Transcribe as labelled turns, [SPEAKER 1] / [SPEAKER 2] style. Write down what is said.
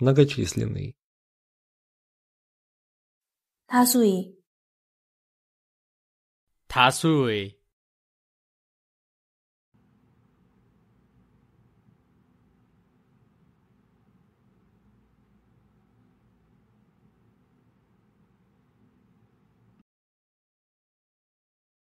[SPEAKER 1] многочисленный. 다수의 다수의